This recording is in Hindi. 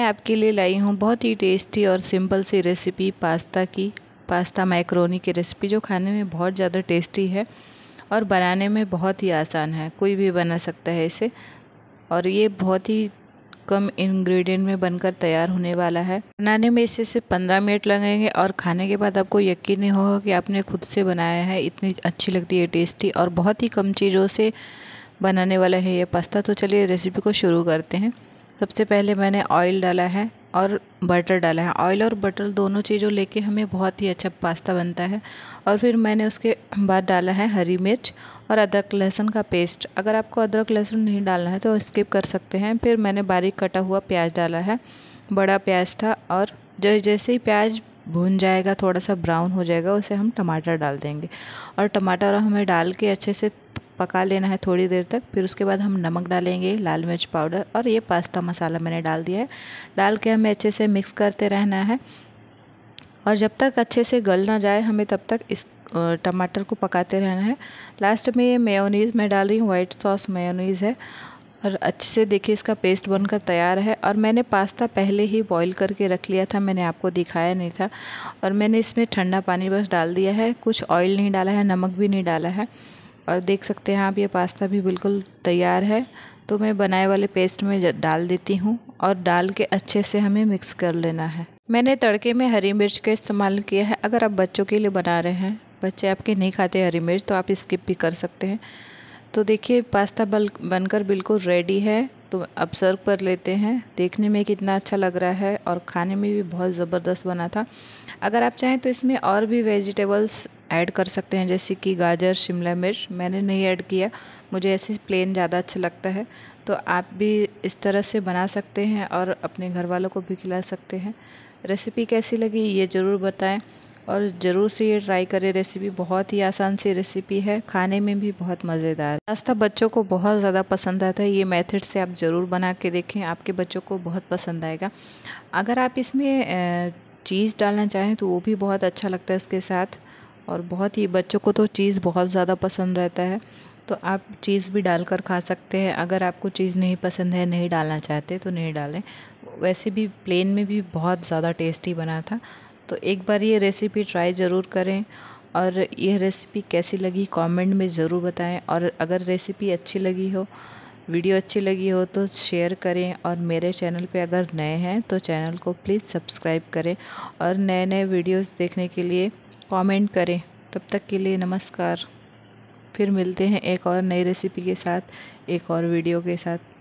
मैं आपके लिए लाई हूँ बहुत ही टेस्टी और सिंपल सी रेसिपी पास्ता की पास्ता मैक्रोनी की रेसिपी जो खाने में बहुत ज़्यादा टेस्टी है और बनाने में बहुत ही आसान है कोई भी बना सकता है इसे और ये बहुत ही कम इंग्रेडिएंट में बनकर तैयार होने वाला है बनाने में इसे सिर्फ पंद्रह मिनट लगेंगे और खाने के बाद आपको यकीन नहीं होगा कि आपने खुद से बनाया है इतनी अच्छी लगती है टेस्टी और बहुत ही कम चीज़ों से बनाने वाला है ये पास्ता तो चलिए रेसिपी को शुरू करते हैं सबसे पहले मैंने ऑयल डाला है और बटर डाला है ऑयल और बटर दोनों चीज़ों लेके हमें बहुत ही अच्छा पास्ता बनता है और फिर मैंने उसके बाद डाला है हरी मिर्च और अदरक लहसुन का पेस्ट अगर आपको अदरक लहसुन नहीं डालना है तो स्किप कर सकते हैं फिर मैंने बारीक कटा हुआ प्याज डाला है बड़ा प्याज था और जैसे ही प्याज भून जाएगा थोड़ा सा ब्राउन हो जाएगा उसे हम टमाटर डाल देंगे और टमाटर हमें डाल के अच्छे से पका लेना है थोड़ी देर तक फिर उसके बाद हम नमक डालेंगे लाल मिर्च पाउडर और ये पास्ता मसाला मैंने डाल दिया है डाल के हमें अच्छे से मिक्स करते रहना है और जब तक अच्छे से गल ना जाए हमें तब तक इस टमाटर को पकाते रहना है लास्ट में ये मेयोनीज़ मैं डाल रही हूँ वाइट सॉस मेयोनीज़ है और अच्छे से देखिए इसका पेस्ट बनकर तैयार है और मैंने पास्ता पहले ही बॉईल करके रख लिया था मैंने आपको दिखाया नहीं था और मैंने इसमें ठंडा पानी बस डाल दिया है कुछ ऑयल नहीं डाला है नमक भी नहीं डाला है और देख सकते हैं आप ये पास्ता भी बिल्कुल तैयार है तो मैं बनाए वाले पेस्ट में डाल देती हूँ और डाल के अच्छे से हमें मिक्स कर लेना है मैंने तड़के में हरी मिर्च का इस्तेमाल किया है अगर आप बच्चों के लिए बना रहे हैं बच्चे आपके नहीं खाते हरी मिर्च तो आप स्किप भी कर सकते हैं तो देखिए पास्ता बल बनकर बिल्कुल रेडी है तो अब सर्व कर लेते हैं देखने में कितना अच्छा लग रहा है और खाने में भी बहुत ज़बरदस्त बना था अगर आप चाहें तो इसमें और भी वेजिटेबल्स ऐड कर सकते हैं जैसे कि गाजर शिमला मिर्च मैंने नहीं ऐड किया मुझे ऐसे प्लेन ज़्यादा अच्छा लगता है तो आप भी इस तरह से बना सकते हैं और अपने घर वालों को भी खिला सकते हैं रेसिपी कैसी लगी ये ज़रूर बताएं और ज़रूर से ये ट्राई करें रेसिपी बहुत ही आसान सी रेसिपी है खाने में भी बहुत मज़ेदार नाश्ता बच्चों को बहुत ज़्यादा पसंद आता है ये मेथड से आप ज़रूर बना के देखें आपके बच्चों को बहुत पसंद आएगा अगर आप इसमें चीज़ डालना चाहें तो वो भी बहुत अच्छा लगता है इसके साथ और बहुत ही बच्चों को तो चीज़ बहुत ज़्यादा पसंद रहता है तो आप चीज़ भी डालकर खा सकते हैं अगर आपको चीज़ नहीं पसंद है नहीं डालना चाहते तो नहीं डालें वैसे भी प्लेन में भी बहुत ज़्यादा टेस्टी बना था तो एक बार ये रेसिपी ट्राई ज़रूर करें और यह रेसिपी कैसी लगी कमेंट में ज़रूर बताएं और अगर रेसिपी अच्छी लगी हो वीडियो अच्छी लगी हो तो शेयर करें और मेरे चैनल पे अगर नए हैं तो चैनल को प्लीज़ सब्सक्राइब करें और नए नए वीडियोस देखने के लिए कमेंट करें तब तक के लिए नमस्कार फिर मिलते हैं एक और नई रेसिपी के साथ एक और वीडियो के साथ